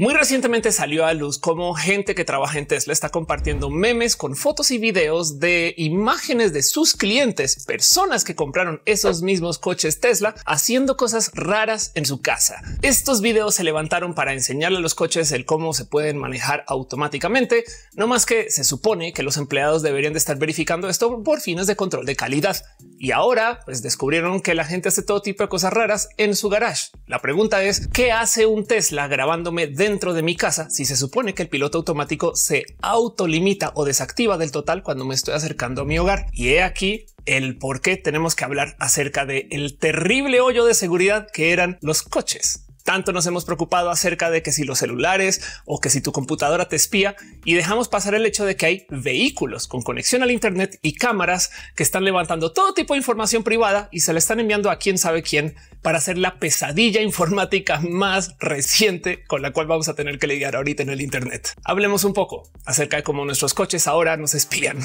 Muy recientemente salió a luz cómo gente que trabaja en Tesla está compartiendo memes con fotos y videos de imágenes de sus clientes, personas que compraron esos mismos coches Tesla, haciendo cosas raras en su casa. Estos videos se levantaron para enseñarle a los coches el cómo se pueden manejar automáticamente, no más que se supone que los empleados deberían de estar verificando esto por fines de control de calidad. Y ahora pues descubrieron que la gente hace todo tipo de cosas raras en su garage. La pregunta es, ¿qué hace un Tesla grabándome de dentro de mi casa si se supone que el piloto automático se autolimita o desactiva del total cuando me estoy acercando a mi hogar? Y he aquí el por qué tenemos que hablar acerca del el terrible hoyo de seguridad que eran los coches. Tanto nos hemos preocupado acerca de que si los celulares o que si tu computadora te espía y dejamos pasar el hecho de que hay vehículos con conexión al Internet y cámaras que están levantando todo tipo de información privada y se la están enviando a quién sabe quién para hacer la pesadilla informática más reciente con la cual vamos a tener que lidiar ahorita en el Internet. Hablemos un poco acerca de cómo nuestros coches ahora nos espían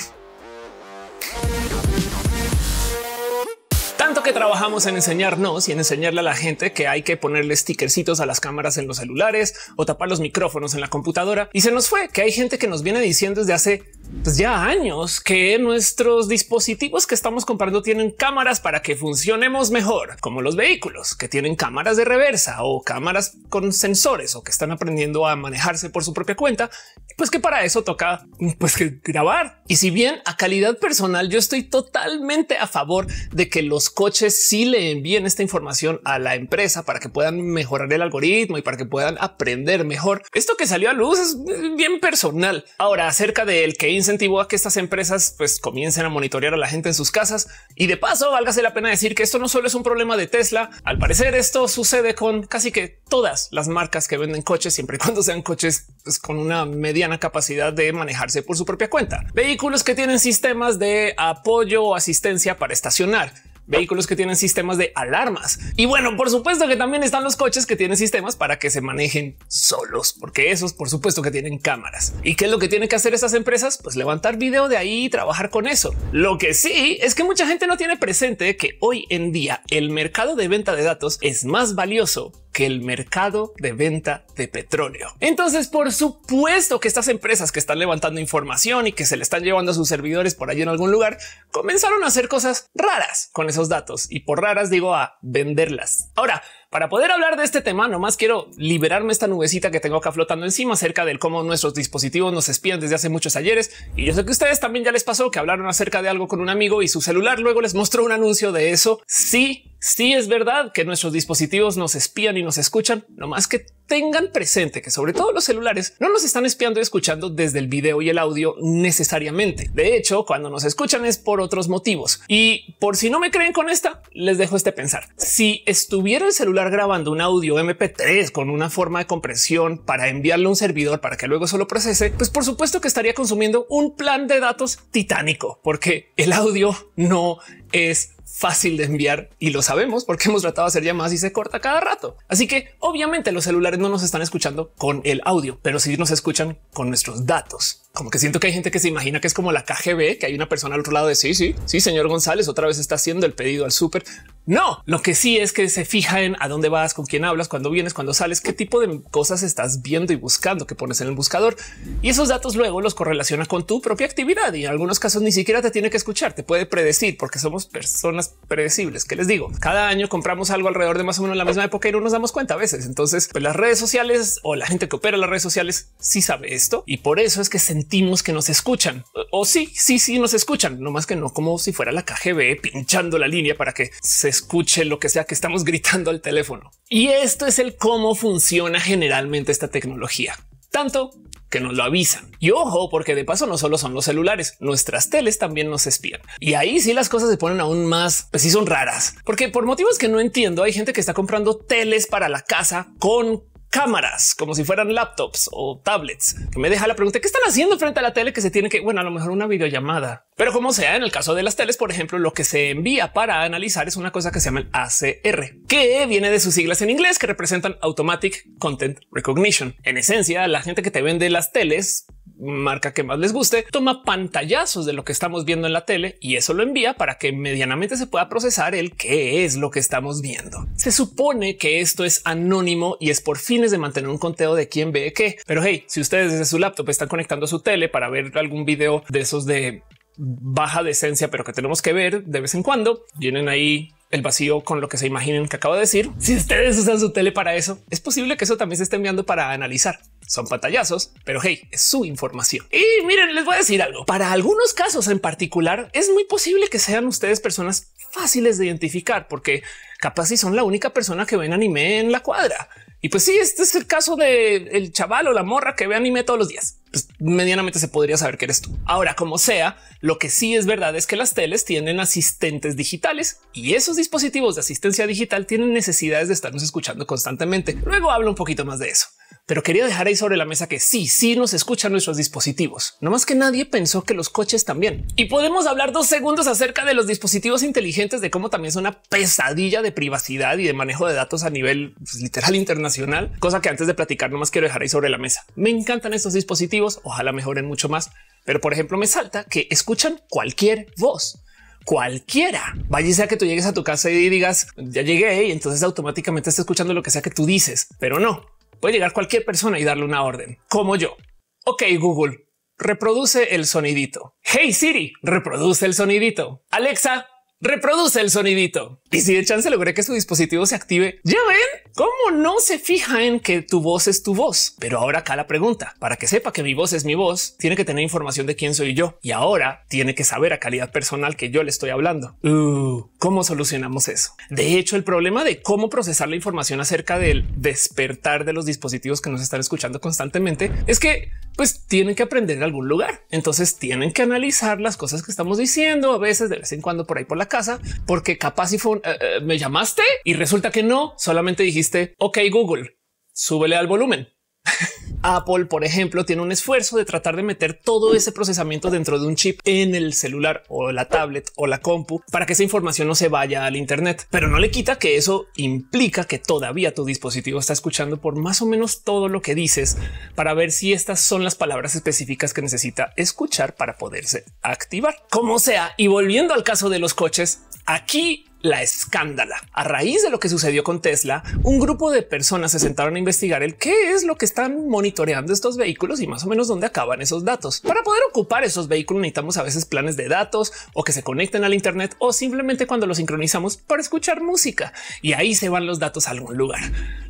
que trabajamos en enseñarnos y en enseñarle a la gente que hay que ponerle stickercitos a las cámaras en los celulares o tapar los micrófonos en la computadora. Y se nos fue que hay gente que nos viene diciendo desde hace pues, ya años que nuestros dispositivos que estamos comprando tienen cámaras para que funcionemos mejor, como los vehículos que tienen cámaras de reversa o cámaras con sensores o que están aprendiendo a manejarse por su propia cuenta, pues que para eso toca pues grabar. Y si bien a calidad personal yo estoy totalmente a favor de que los coches si le envíen esta información a la empresa para que puedan mejorar el algoritmo y para que puedan aprender mejor. Esto que salió a luz es bien personal. Ahora, acerca del que incentivó a que estas empresas pues comiencen a monitorear a la gente en sus casas y de paso, válgase la pena decir que esto no solo es un problema de Tesla, al parecer esto sucede con casi que todas las marcas que venden coches, siempre y cuando sean coches pues, con una mediana capacidad de manejarse por su propia cuenta. Vehículos que tienen sistemas de apoyo o asistencia para estacionar vehículos que tienen sistemas de alarmas. Y bueno, por supuesto que también están los coches que tienen sistemas para que se manejen solos, porque esos por supuesto que tienen cámaras. ¿Y qué es lo que tienen que hacer esas empresas? Pues levantar video de ahí y trabajar con eso. Lo que sí es que mucha gente no tiene presente que hoy en día el mercado de venta de datos es más valioso que el mercado de venta de petróleo. Entonces, por supuesto que estas empresas que están levantando información y que se le están llevando a sus servidores por allí en algún lugar, comenzaron a hacer cosas raras con esos datos y por raras digo a venderlas. Ahora, para poder hablar de este tema, nomás quiero liberarme esta nubecita que tengo acá flotando encima acerca del cómo nuestros dispositivos nos espían desde hace muchos ayeres. Y yo sé que ustedes también ya les pasó que hablaron acerca de algo con un amigo y su celular luego les mostró un anuncio de eso. Sí, sí es verdad que nuestros dispositivos nos espían y nos escuchan, nomás que tengan presente que sobre todo los celulares no nos están espiando y escuchando desde el video y el audio necesariamente. De hecho, cuando nos escuchan es por otros motivos. Y por si no me creen con esta, les dejo este pensar. Si estuviera el celular grabando un audio MP3 con una forma de compresión para enviarlo a un servidor para que luego solo procese, pues por supuesto que estaría consumiendo un plan de datos titánico, porque el audio no es fácil de enviar y lo sabemos porque hemos tratado de hacer llamadas y se corta cada rato. Así que obviamente los celulares no nos están escuchando con el audio, pero sí nos escuchan con nuestros datos. Como que siento que hay gente que se imagina que es como la KGB, que hay una persona al otro lado de sí, sí, sí, señor González, otra vez está haciendo el pedido al súper. No, lo que sí es que se fija en a dónde vas, con quién hablas, cuando vienes, cuando sales, qué tipo de cosas estás viendo y buscando que pones en el buscador. Y esos datos luego los correlaciona con tu propia actividad y en algunos casos ni siquiera te tiene que escuchar, te puede predecir porque somos personas predecibles. que les digo? Cada año compramos algo alrededor de más o menos la misma época y no nos damos cuenta a veces. Entonces, pues las redes sociales o la gente que opera las redes sociales sí sabe esto y por eso es que sentimos que nos escuchan o sí, sí, sí nos escuchan, no más que no como si fuera la KGB pinchando la línea para que se escuche lo que sea que estamos gritando al teléfono. Y esto es el cómo funciona generalmente esta tecnología. Tanto que nos lo avisan. Y ojo, porque de paso no solo son los celulares, nuestras teles también nos espían. Y ahí sí las cosas se ponen aún más, pues sí son raras, porque por motivos que no entiendo hay gente que está comprando teles para la casa con cámaras como si fueran laptops o tablets, que me deja la pregunta qué están haciendo frente a la tele que se tiene que, bueno, a lo mejor una videollamada, pero como sea, en el caso de las teles, por ejemplo, lo que se envía para analizar es una cosa que se llama el ACR, que viene de sus siglas en inglés que representan Automatic Content Recognition. En esencia, la gente que te vende las teles marca que más les guste, toma pantallazos de lo que estamos viendo en la tele y eso lo envía para que medianamente se pueda procesar el qué es lo que estamos viendo. Se supone que esto es anónimo y es por fines de mantener un conteo de quién ve qué. Pero hey, si ustedes desde su laptop están conectando a su tele para ver algún video de esos de baja decencia, pero que tenemos que ver de vez en cuando, vienen ahí el vacío con lo que se imaginen que acabo de decir. Si ustedes usan su tele para eso, es posible que eso también se esté enviando para analizar son pantallazos, pero hey, es su información. Y miren, les voy a decir algo. Para algunos casos en particular, es muy posible que sean ustedes personas fáciles de identificar, porque capaz si son la única persona que ven anime en la cuadra. Y pues sí, este es el caso de el chaval o la morra que ve anime todos los días. Pues, medianamente se podría saber que eres tú. Ahora, como sea, lo que sí es verdad es que las teles tienen asistentes digitales y esos dispositivos de asistencia digital tienen necesidades de estarnos escuchando constantemente. Luego hablo un poquito más de eso pero quería dejar ahí sobre la mesa que sí, sí nos escuchan nuestros dispositivos. No más que nadie pensó que los coches también. Y podemos hablar dos segundos acerca de los dispositivos inteligentes, de cómo también es una pesadilla de privacidad y de manejo de datos a nivel pues, literal internacional, cosa que antes de platicar no más quiero dejar ahí sobre la mesa. Me encantan estos dispositivos, ojalá mejoren mucho más, pero por ejemplo me salta que escuchan cualquier voz cualquiera. Vaya sea que tú llegues a tu casa y digas, ya llegué y entonces automáticamente está escuchando lo que sea que tú dices, pero no. Puede llegar cualquier persona y darle una orden, como yo. Ok, Google, reproduce el sonidito. Hey Siri, reproduce el sonidito. Alexa, reproduce el sonidito. Y si de chance logré que su dispositivo se active, ya ven cómo no se fija en que tu voz es tu voz. Pero ahora acá la pregunta para que sepa que mi voz es mi voz, tiene que tener información de quién soy yo y ahora tiene que saber a calidad personal que yo le estoy hablando. Uh, ¿Cómo solucionamos eso? De hecho, el problema de cómo procesar la información acerca del despertar de los dispositivos que nos están escuchando constantemente es que pues tienen que aprender en algún lugar. Entonces tienen que analizar las cosas que estamos diciendo a veces de vez en cuando por ahí por la casa, porque capaz si eh, eh, me llamaste y resulta que no, solamente dijiste, ok Google, súbele al volumen. Apple, por ejemplo, tiene un esfuerzo de tratar de meter todo ese procesamiento dentro de un chip en el celular o la tablet o la compu para que esa información no se vaya al Internet. Pero no le quita que eso implica que todavía tu dispositivo está escuchando por más o menos todo lo que dices para ver si estas son las palabras específicas que necesita escuchar para poderse activar. Como sea, y volviendo al caso de los coches, aquí la escándala. A raíz de lo que sucedió con Tesla, un grupo de personas se sentaron a investigar el qué es lo que están monitoreando estos vehículos y más o menos dónde acaban esos datos. Para poder ocupar esos vehículos necesitamos a veces planes de datos o que se conecten al Internet o simplemente cuando los sincronizamos para escuchar música y ahí se van los datos a algún lugar.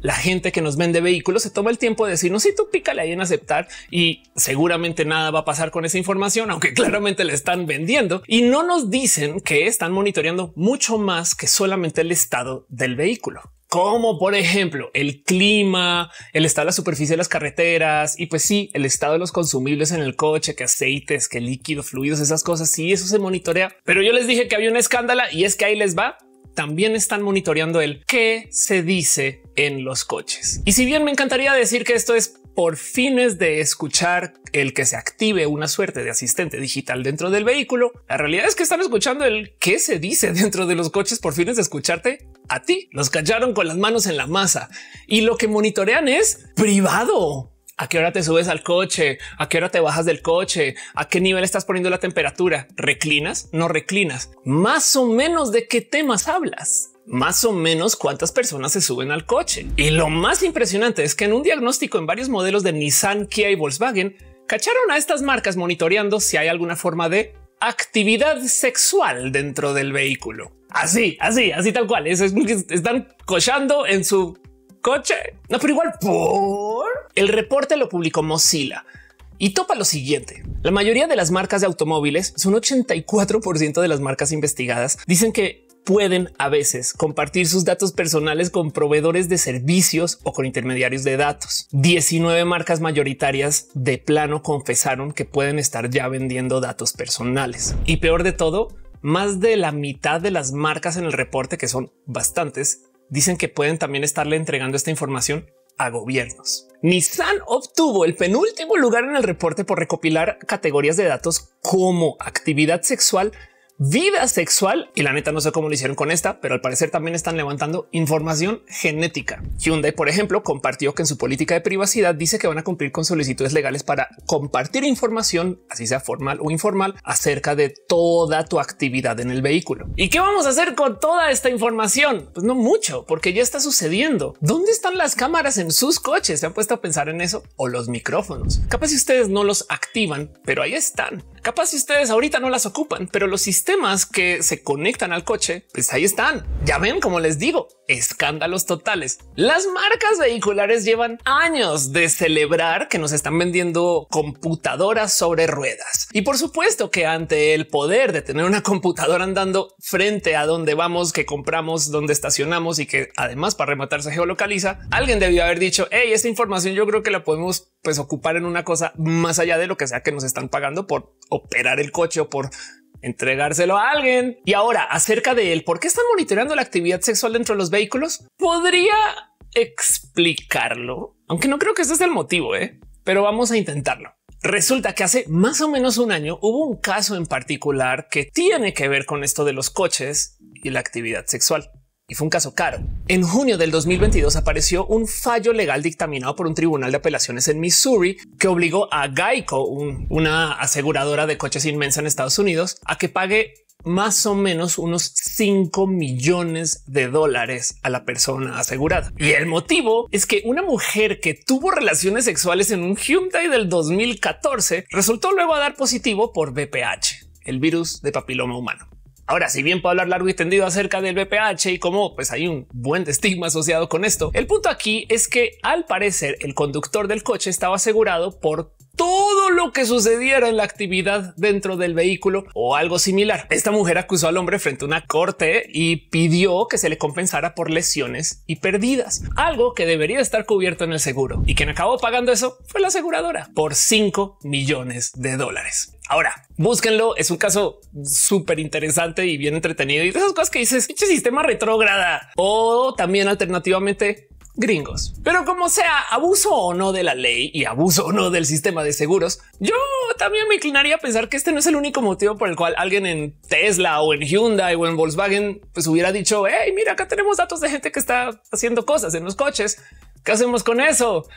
La gente que nos vende vehículos se toma el tiempo de decirnos si tú pícale ahí en aceptar y seguramente nada va a pasar con esa información, aunque claramente le están vendiendo y no nos dicen que están monitoreando mucho más que solamente el estado del vehículo como por ejemplo el clima, el estado de la superficie de las carreteras y pues sí, el estado de los consumibles en el coche, que aceites, que líquidos, fluidos, esas cosas, sí, eso se monitorea. Pero yo les dije que había un escándalo y es que ahí les va. También están monitoreando el qué se dice en los coches. Y si bien me encantaría decir que esto es por fines de escuchar el que se active una suerte de asistente digital dentro del vehículo. La realidad es que están escuchando el que se dice dentro de los coches por fines de escucharte a ti. Los callaron con las manos en la masa y lo que monitorean es privado. ¿A qué hora te subes al coche? ¿A qué hora te bajas del coche? ¿A qué nivel estás poniendo la temperatura? ¿Reclinas? ¿No reclinas? Más o menos de qué temas hablas? más o menos cuántas personas se suben al coche. Y lo más impresionante es que en un diagnóstico en varios modelos de Nissan, Kia y Volkswagen, cacharon a estas marcas monitoreando si hay alguna forma de actividad sexual dentro del vehículo. Así, así, así tal cual. Es, están cochando en su coche. No, pero igual por el reporte lo publicó Mozilla y topa lo siguiente. La mayoría de las marcas de automóviles son 84% de las marcas investigadas. Dicen que pueden a veces compartir sus datos personales con proveedores de servicios o con intermediarios de datos. 19 marcas mayoritarias de plano confesaron que pueden estar ya vendiendo datos personales. Y peor de todo, más de la mitad de las marcas en el reporte, que son bastantes, dicen que pueden también estarle entregando esta información a gobiernos. Nissan obtuvo el penúltimo lugar en el reporte por recopilar categorías de datos como actividad sexual vida sexual y la neta no sé cómo lo hicieron con esta, pero al parecer también están levantando información genética. Hyundai, por ejemplo, compartió que en su política de privacidad dice que van a cumplir con solicitudes legales para compartir información, así sea formal o informal, acerca de toda tu actividad en el vehículo. ¿Y qué vamos a hacer con toda esta información? Pues no mucho, porque ya está sucediendo. ¿Dónde están las cámaras en sus coches? ¿Se han puesto a pensar en eso? ¿O los micrófonos? Capaz si ustedes no los activan, pero ahí están. Capaz si ustedes ahorita no las ocupan, pero los sistemas que se conectan al coche, pues ahí están. Ya ven, como les digo, escándalos totales. Las marcas vehiculares llevan años de celebrar que nos están vendiendo computadoras sobre ruedas. Y por supuesto que ante el poder de tener una computadora andando frente a donde vamos, que compramos, donde estacionamos y que además para rematar se geolocaliza, alguien debió haber dicho, hey, esta información yo creo que la podemos pues ocupar en una cosa más allá de lo que sea que nos están pagando por operar el coche o por entregárselo a alguien. Y ahora acerca de él, ¿por qué están monitoreando la actividad sexual dentro de los vehículos? Podría explicarlo, aunque no creo que este sea el motivo, ¿eh? pero vamos a intentarlo. Resulta que hace más o menos un año hubo un caso en particular que tiene que ver con esto de los coches y la actividad sexual y fue un caso caro. En junio del 2022 apareció un fallo legal dictaminado por un tribunal de apelaciones en Missouri que obligó a Geico, una aseguradora de coches inmensa en Estados Unidos, a que pague más o menos unos 5 millones de dólares a la persona asegurada. Y el motivo es que una mujer que tuvo relaciones sexuales en un Hyundai del 2014 resultó luego a dar positivo por VPH, el virus de papiloma humano. Ahora, si bien puedo hablar largo y tendido acerca del BPH y cómo pues hay un buen estigma asociado con esto, el punto aquí es que al parecer el conductor del coche estaba asegurado por todo lo que sucediera en la actividad dentro del vehículo o algo similar. Esta mujer acusó al hombre frente a una corte y pidió que se le compensara por lesiones y pérdidas, algo que debería estar cubierto en el seguro. Y quien acabó pagando eso fue la aseguradora por 5 millones de dólares. Ahora, búsquenlo. Es un caso súper interesante y bien entretenido. Y de esas cosas que dices, este sistema retrógrada o también alternativamente gringos. Pero como sea, abuso o no de la ley y abuso o no del sistema de seguros, yo también me inclinaría a pensar que este no es el único motivo por el cual alguien en Tesla o en Hyundai o en Volkswagen pues hubiera dicho, hey, mira, acá tenemos datos de gente que está haciendo cosas en los coches. ¿Qué hacemos con eso?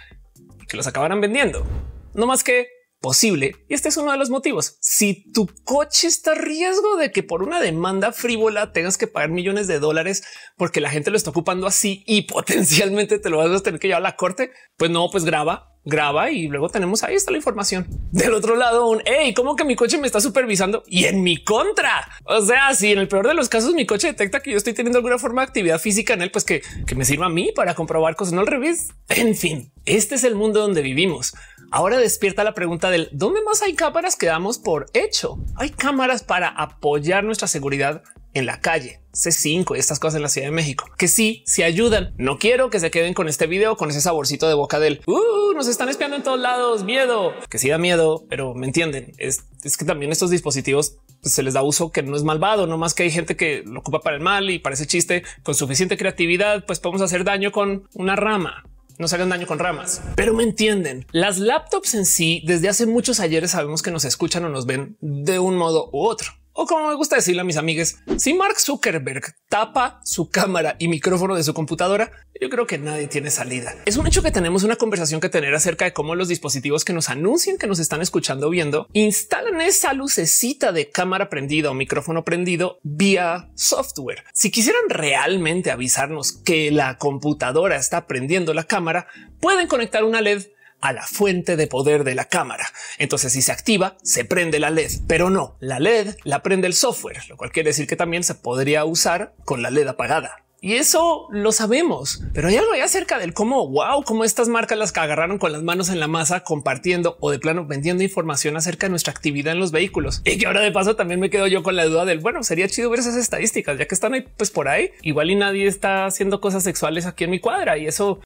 Que los acabaran vendiendo. No más que posible. Y este es uno de los motivos. Si tu coche está a riesgo de que por una demanda frívola tengas que pagar millones de dólares porque la gente lo está ocupando así y potencialmente te lo vas a tener que llevar a la corte, pues no, pues graba graba y luego tenemos ahí está la información. Del otro lado, un hey, como que mi coche me está supervisando y en mi contra. O sea, si en el peor de los casos mi coche detecta que yo estoy teniendo alguna forma de actividad física en él, pues que, que me sirva a mí para comprobar cosas, no al revés. En fin, este es el mundo donde vivimos. Ahora despierta la pregunta del dónde más hay cámaras que damos por hecho. Hay cámaras para apoyar nuestra seguridad en la calle, C5 y estas cosas en la Ciudad de México, que sí, se ayudan. No quiero que se queden con este video, con ese saborcito de boca del uh, nos están espiando en todos lados, miedo, que sí da miedo, pero me entienden. Es, que también estos dispositivos pues, se les da uso que no es malvado, no más que hay gente que lo ocupa para el mal y parece chiste. Con suficiente creatividad, pues podemos hacer daño con una rama no se hagan daño con ramas. Pero me entienden, las laptops en sí, desde hace muchos ayeres sabemos que nos escuchan o nos ven de un modo u otro. O como me gusta decirle a mis amigues, si Mark Zuckerberg tapa su cámara y micrófono de su computadora, yo creo que nadie tiene salida. Es un hecho que tenemos una conversación que tener acerca de cómo los dispositivos que nos anuncian que nos están escuchando o viendo instalan esa lucecita de cámara prendida o micrófono prendido vía software. Si quisieran realmente avisarnos que la computadora está prendiendo la cámara, pueden conectar una LED a la fuente de poder de la cámara. Entonces si se activa, se prende la LED, pero no, la LED la prende el software, lo cual quiere decir que también se podría usar con la LED apagada. Y eso lo sabemos, pero hay algo ahí acerca del cómo, wow, cómo estas marcas las que agarraron con las manos en la masa, compartiendo o de plano vendiendo información acerca de nuestra actividad en los vehículos. Y que ahora de paso también me quedo yo con la duda del bueno, sería chido ver esas estadísticas, ya que están ahí, pues por ahí igual y nadie está haciendo cosas sexuales aquí en mi cuadra y eso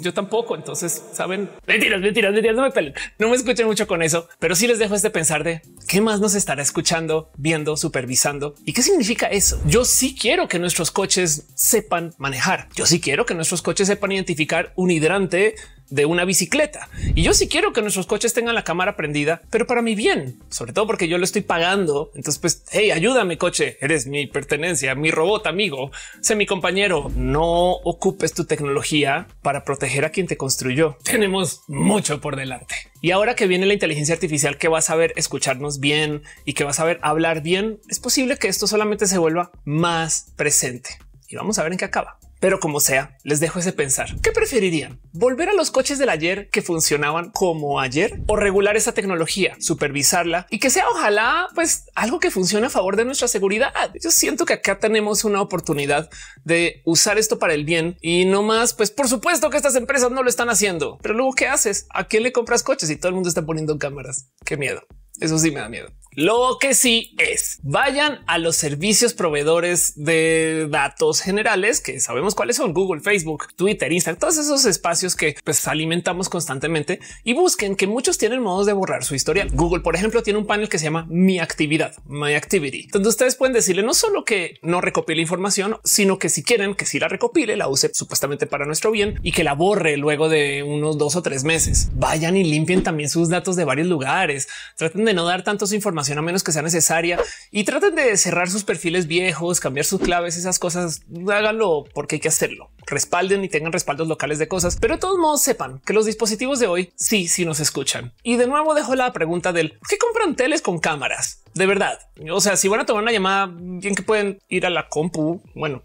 yo tampoco. Entonces, saben, mentiras, mentiras, mentiras. No me pelen. No me escuchen mucho con eso, pero sí les dejo este pensar de qué más nos estará escuchando, viendo, supervisando y qué significa eso. Yo sí quiero que nuestros coches sepan manejar. Yo sí quiero que nuestros coches sepan identificar un hidrante de una bicicleta. Y yo sí quiero que nuestros coches tengan la cámara prendida, pero para mi bien, sobre todo porque yo lo estoy pagando. Entonces, pues, hey, ayúdame coche, eres mi pertenencia, mi robot amigo, sé mi compañero. No ocupes tu tecnología para proteger a quien te construyó. Tenemos mucho por delante. Y ahora que viene la inteligencia artificial que va a saber escucharnos bien y que va a saber hablar bien, es posible que esto solamente se vuelva más presente. Y vamos a ver en qué acaba. Pero como sea, les dejo ese pensar. ¿Qué preferirían? ¿Volver a los coches del ayer que funcionaban como ayer? ¿O regular esa tecnología, supervisarla y que sea ojalá pues algo que funcione a favor de nuestra seguridad? Yo siento que acá tenemos una oportunidad de usar esto para el bien y no más, pues por supuesto que estas empresas no lo están haciendo. Pero luego, ¿qué haces? ¿A quién le compras coches y todo el mundo está poniendo cámaras? Qué miedo. Eso sí me da miedo. Lo que sí es, vayan a los servicios proveedores de datos generales, que sabemos cuáles son, Google, Facebook, Twitter, Instagram, todos esos espacios que pues, alimentamos constantemente y busquen que muchos tienen modos de borrar su historial. Google, por ejemplo, tiene un panel que se llama Mi actividad, My Activity, donde ustedes pueden decirle no solo que no recopile información, sino que si quieren que si la recopile, la use supuestamente para nuestro bien y que la borre luego de unos dos o tres meses. Vayan y limpien también sus datos de varios lugares. Traten de no dar tantos información a menos que sea necesaria y traten de cerrar sus perfiles viejos, cambiar sus claves, esas cosas. Háganlo porque hay que hacerlo. Respalden y tengan respaldos locales de cosas, pero de todos modos sepan que los dispositivos de hoy sí, sí nos escuchan. Y de nuevo dejo la pregunta del que qué compran teles con cámaras? De verdad. O sea, si van a tomar una llamada, bien que pueden ir a la compu, bueno,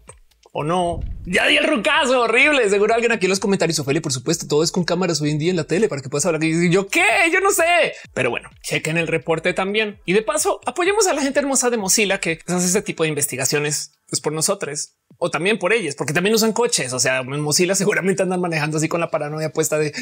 o no. Ya di el rucazo, horrible. Seguro alguien aquí en los comentarios, Ophelia, por supuesto, todo es con cámaras hoy en día en la tele para que puedas hablar. Y yo qué, yo no sé. Pero bueno, chequen el reporte también. Y de paso, apoyemos a la gente hermosa de Mozilla que pues, hace este tipo de investigaciones pues por nosotros o también por ellas, porque también usan coches. O sea, Mozilla seguramente andan manejando así con la paranoia puesta de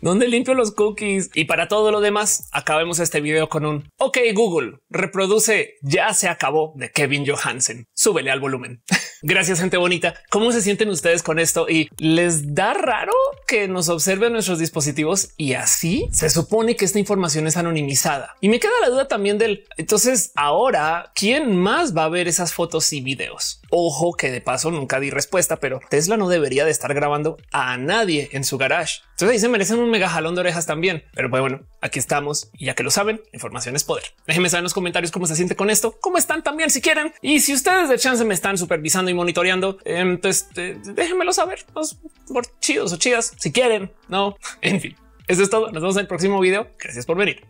dónde limpio los cookies. Y para todo lo demás, acabemos este video con un OK Google, reproduce, ya se acabó de Kevin Johansen. Súbele al volumen. Gracias, gente bonita. ¿Cómo se sienten ustedes con esto? Y les da raro que nos observen nuestros dispositivos y así se supone que esta información es anonimizada. Y me queda la duda también del entonces ahora quién más va a ver esas fotos y videos. Ojo que de paso nunca di respuesta, pero Tesla no debería de estar grabando a nadie en su garage. Entonces ahí se merecen un mega jalón de orejas también. Pero pues bueno, aquí estamos y ya que lo saben, información es poder. Déjenme saber en los comentarios cómo se siente con esto, cómo están también si quieren. Y si ustedes de chance me están supervisando y monitoreando, entonces eh, déjenmelo saber. Pues, por chidos o chidas si quieren. No, en fin, eso es todo. Nos vemos en el próximo video. Gracias por venir.